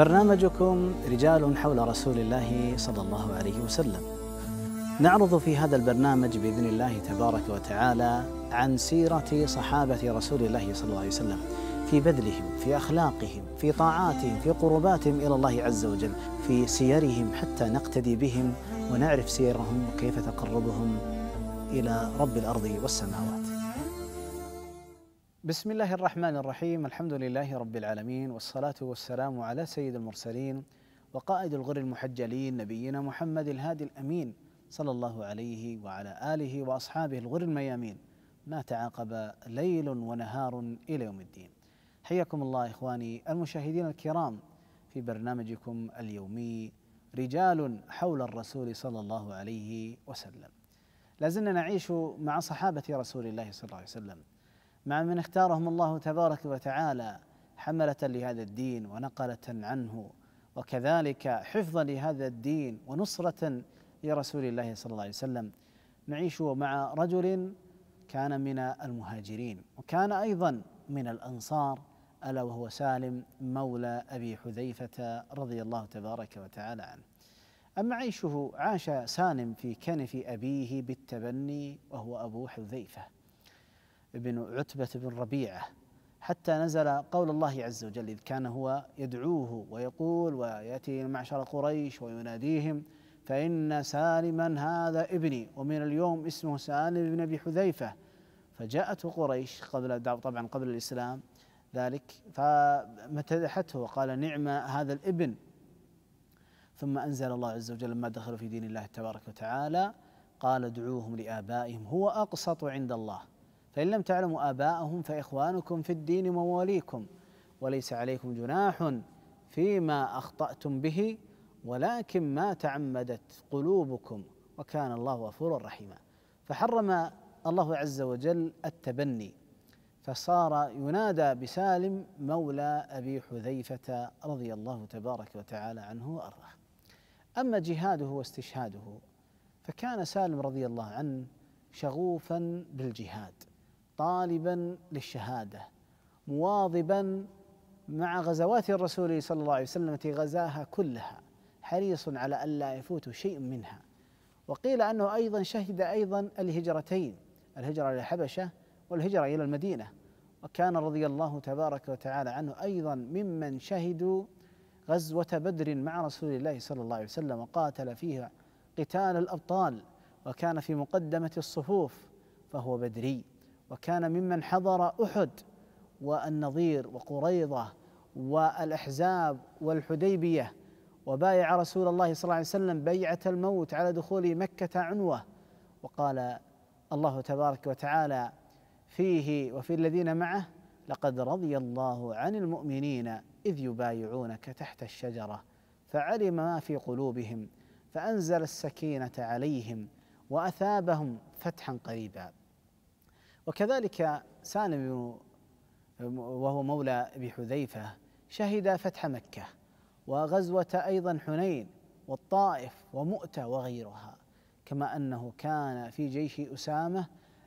برنامجكم رجال حول رسول الله صلى الله عليه وسلم. نعرض في هذا البرنامج باذن الله تبارك وتعالى عن سيره صحابه رسول الله صلى الله عليه وسلم في بذلهم، في اخلاقهم، في طاعاتهم، في قرباتهم الى الله عز وجل، في سيرهم حتى نقتدي بهم ونعرف سيرهم وكيف تقربهم الى رب الارض والسماوات. بسم الله الرحمن الرحيم الحمد لله رب العالمين والصلاة والسلام على سيد المرسلين وقائد الغر المحجلين نبينا محمد الهادي الأمين صلى الله عليه وعلى آله وأصحابه الغر الميامين ما تعاقب ليل ونهار إلى يوم الدين حياكم الله إخواني المشاهدين الكرام في برنامجكم اليومي رجال حول الرسول صلى الله عليه وسلم لازلنا نعيش مع صحابة رسول الله صلى الله عليه وسلم مع من اختارهم الله تبارك وتعالى حملة لهذا الدين ونقلة عنه وكذلك حفظا لهذا الدين ونصرة لرسول الله صلى الله عليه وسلم نعيش مع رجل كان من المهاجرين وكان أيضا من الأنصار ألا وهو سالم مولى أبي حذيفة رضي الله تبارك وتعالى عنه أما عيشه عاش سالم في كنف أبيه بالتبني وهو أبو حذيفة بن عتبة بن ربيعة حتى نزل قول الله عز وجل إذ كان هو يدعوه ويقول ويأتي معشر قريش ويناديهم فإن سالما هذا ابني ومن اليوم اسمه سالم بن أبي حذيفة فجاءته قريش قبل طبعا قبل الإسلام ذلك فمتدحته وقال نعم هذا الابن ثم أنزل الله عز وجل لما دخلوا في دين الله تبارك وتعالى قال ادعوهم لآبائهم هو أقسط عند الله فإن لم تعلموا آباءهم فإخوانكم في الدين مواليكم وليس عليكم جناح فيما أخطأتم به ولكن ما تعمدت قلوبكم وكان الله غفورا رحيما فحرم الله عز وجل التبني فصار ينادى بسالم مولى ابي حذيفه رضي الله تبارك وتعالى عنه وارضاه. اما جهاده واستشهاده فكان سالم رضي الله عنه شغوفا بالجهاد طالبا للشهاده مواظبا مع غزوات الرسول صلى الله عليه وسلم التي غزاها كلها حريص على الا يفوت شيء منها وقيل انه ايضا شهد ايضا الهجرتين الهجره الى الحبشه والهجره الى المدينه وكان رضي الله تبارك وتعالى عنه ايضا ممن شهدوا غزوه بدر مع رسول الله صلى الله عليه وسلم وقاتل فيها قتال الابطال وكان في مقدمه الصفوف فهو بدري وكان ممن حضر احد والنظير وقريضه والاحزاب والحديبيه وبايع رسول الله صلى الله عليه وسلم بيعه الموت على دخول مكه عنوه وقال الله تبارك وتعالى فيه وفي الذين معه لقد رضي الله عن المؤمنين اذ يبايعونك تحت الشجره فعلم ما في قلوبهم فانزل السكينه عليهم واثابهم فتحا قريبا وكذلك سالم وهو مولى ابي حذيفه شهد فتح مكه وغزوه ايضا حنين والطائف ومؤته وغيرها كما انه كان في جيش اسامه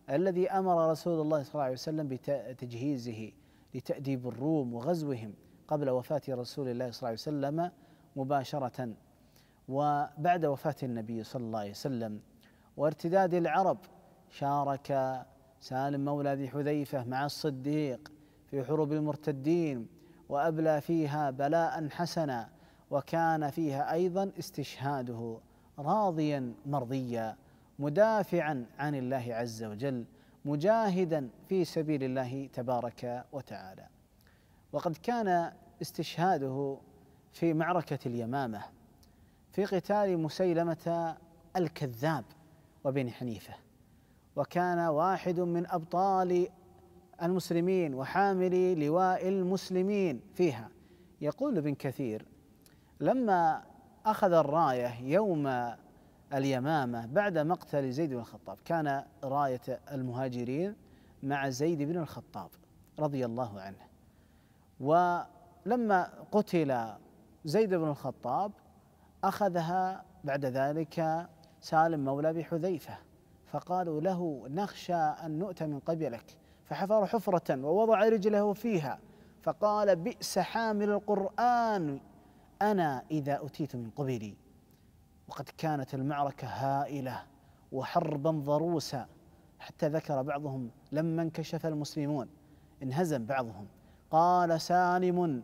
الذي امر رسول الله صلى الله عليه وسلم بتجهيزه لتاديب الروم وغزوهم قبل وفاه رسول الله صلى الله عليه وسلم مباشره وبعد وفاه النبي صلى الله عليه وسلم وارتداد العرب شارك سالم مولى ذي حذيفة مع الصديق في حروب المرتدين وأبلى فيها بلاء حسنا وكان فيها أيضا استشهاده راضيا مرضيا مدافعا عن الله عز وجل مجاهدا في سبيل الله تبارك وتعالى وقد كان استشهاده في معركة اليمامة في قتال مسيلمة الكذاب وبن حنيفة وكان واحد من ابطال المسلمين وحاملي لواء المسلمين فيها يقول ابن كثير لما اخذ الرايه يوم اليمامه بعد مقتل زيد بن الخطاب كان رايه المهاجرين مع زيد بن الخطاب رضي الله عنه ولما قتل زيد بن الخطاب اخذها بعد ذلك سالم مولى بحذيفه فقالوا له نخشى أن نؤتى من قبلك فحفر حفرة ووضع رجله فيها فقال بئس حامل القرآن أنا إذا أتيت من قبلي وقد كانت المعركة هائلة وحربا ضروسا حتى ذكر بعضهم لما انكشف المسلمون انهزم بعضهم قال سالم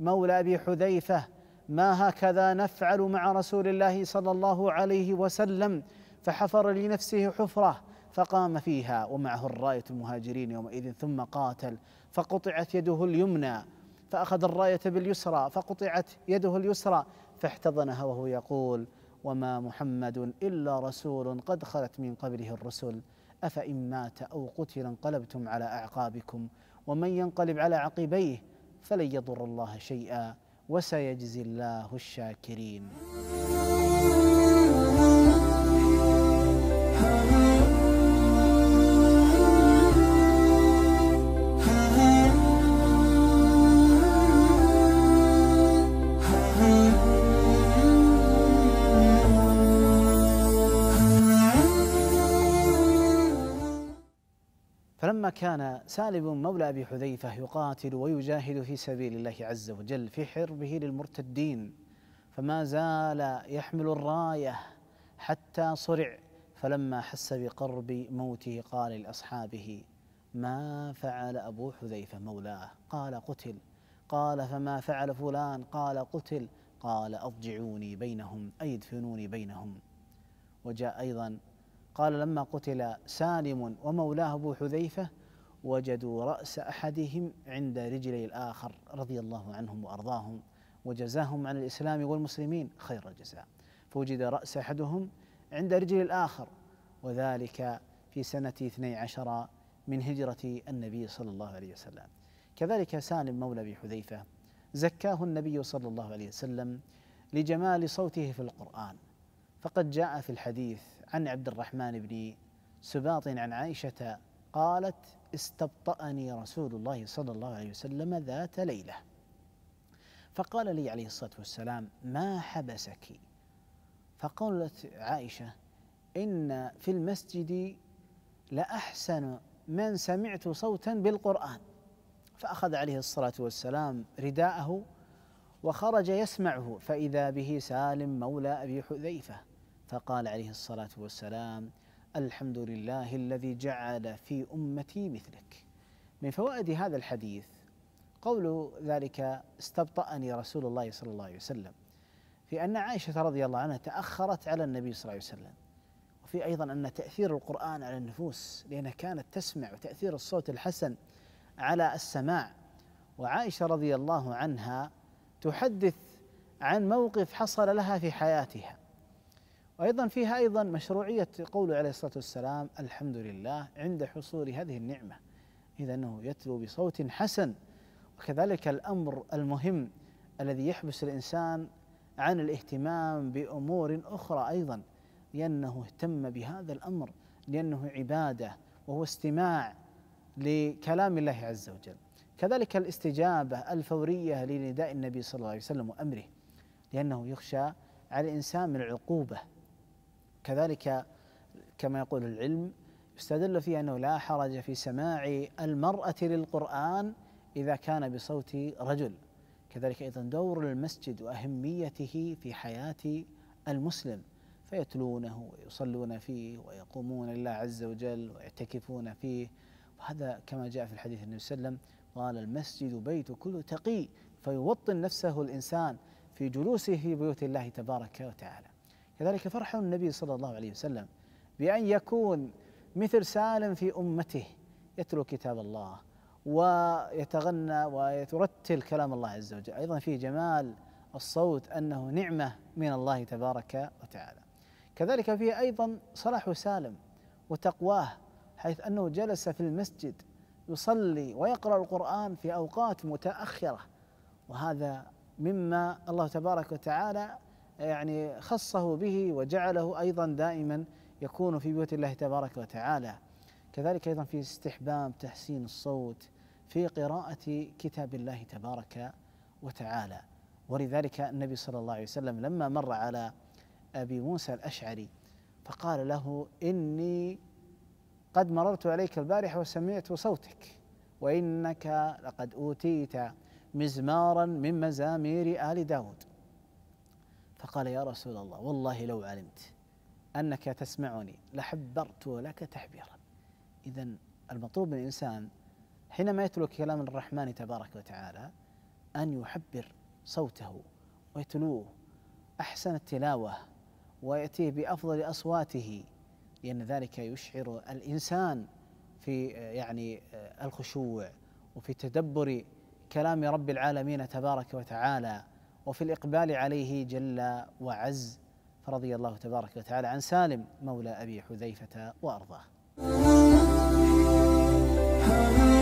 مولى ابي حذيفه ما هكذا نفعل مع رسول الله صلى الله عليه وسلم فحفر لنفسه حفرة فقام فيها ومعه الراية المهاجرين يومئذ ثم قاتل فقطعت يده اليمنى فأخذ الراية باليسرى فقطعت يده اليسرى فاحتضنها وهو يقول وما محمد إلا رسول قد خلت من قبله الرسل أفإن مات أو قتل انقلبتم على أعقابكم ومن ينقلب على عقبيه فلن يضر الله شيئا وسيجزي الله الشاكرين لما كان سالم مولى أبي حذيفة يقاتل ويجاهد في سبيل الله عز وجل في حربه للمرتدين فما زال يحمل الراية حتى صرع فلما حس بقرب موته قال لأصحابه ما فعل أبو حذيفة مولاه قال قتل قال فما فعل فلان قال قتل قال أضجعوني بينهم أي ادفنوني بينهم وجاء أيضا قال لما قتل سالم ومولاه ابو حذيفه وجدوا راس احدهم عند رجلي الاخر رضي الله عنهم وارضاهم وجزاهم عن الاسلام والمسلمين خير الجزاء فوجد راس احدهم عند رجل الاخر وذلك في سنه 12 من هجره النبي صلى الله عليه وسلم كذلك سالم مولى ابي حذيفه زكاه النبي صلى الله عليه وسلم لجمال صوته في القران فقد جاء في الحديث عن عبد الرحمن بن سباط عن عائشة قالت استبطأني رسول الله صلى الله عليه وسلم ذات ليلة فقال لي عليه الصلاة والسلام ما حبسك فقالت عائشة إن في المسجد لأحسن من سمعت صوتا بالقرآن فأخذ عليه الصلاة والسلام رداءه وخرج يسمعه فإذا به سالم مولى أبي حذيفة فقال عليه الصلاة والسلام الحمد لله الذي جعل في أمتي مثلك من فوائد هذا الحديث قول ذلك استبطأني رسول الله صلى الله عليه وسلم في أن عائشة رضي الله عنها تأخرت على النبي صلى الله عليه وسلم وفي أيضا أن تأثير القرآن على النفوس لأنها كانت تسمع وتأثير الصوت الحسن على السماع وعائشة رضي الله عنها تحدث عن موقف حصل لها في حياتها وأيضا فيها أيضا مشروعية قوله عليه الصلاة والسلام الحمد لله عند حصول هذه النعمة إذا أنه يتلو بصوت حسن وكذلك الأمر المهم الذي يحبس الإنسان عن الاهتمام بأمور أخرى أيضا لأنه اهتم بهذا الأمر لأنه عبادة وهو استماع لكلام الله عز وجل كذلك الاستجابة الفورية لنداء النبي صلى الله عليه وسلم وأمره لأنه يخشى على الإنسان من العقوبة كذلك كما يقول العلم يستدل فيه أنه لا حرج في سماع المرأة للقرآن إذا كان بصوت رجل كذلك أيضا دور المسجد وأهميته في حياة المسلم فيتلونه ويصلون فيه ويقومون لله عز وجل ويعتكفون فيه وهذا كما جاء في الحديث النبي صلى الله عليه وسلم قال المسجد بيت كل تقي فيوطن نفسه الإنسان في جلوسه في بيوت الله تبارك وتعالى كذلك فرح النبي صلى الله عليه وسلم بأن يكون مثل سالم في أمته يتلو كتاب الله ويتغنى ويترتل كلام الله عز وجل أيضا في جمال الصوت أنه نعمة من الله تبارك وتعالى كذلك فيه أيضا صلاح سالم وتقواه حيث أنه جلس في المسجد يصلي ويقرأ القرآن في أوقات متأخرة وهذا مما الله تبارك وتعالى يعني خصه به وجعله أيضا دائما يكون في بيوت الله تبارك وتعالى كذلك أيضا في استحباب تحسين الصوت في قراءة كتاب الله تبارك وتعالى ولذلك النبي صلى الله عليه وسلم لما مر على أبي موسى الأشعري فقال له إني قد مررت عليك البارحة وسمعت صوتك وإنك لقد أوتيت مزمارا من مزامير آل داود فقال يا رسول الله والله لو علمت أنك تسمعني لحبرت لك تحبيرا إذا المطلوب من الإنسان حينما يتلو كلام الرحمن تبارك وتعالى أن يحبر صوته ويتلوه أحسن التلاوة ويأتيه بأفضل أصواته لأن ذلك يشعر الإنسان في يعني الخشوع وفي تدبر كلام رب العالمين تبارك وتعالى وفي الإقبال عليه جل وعز فرضي الله تبارك وتعالى عن سالم مولى أبي حذيفة وأرضاه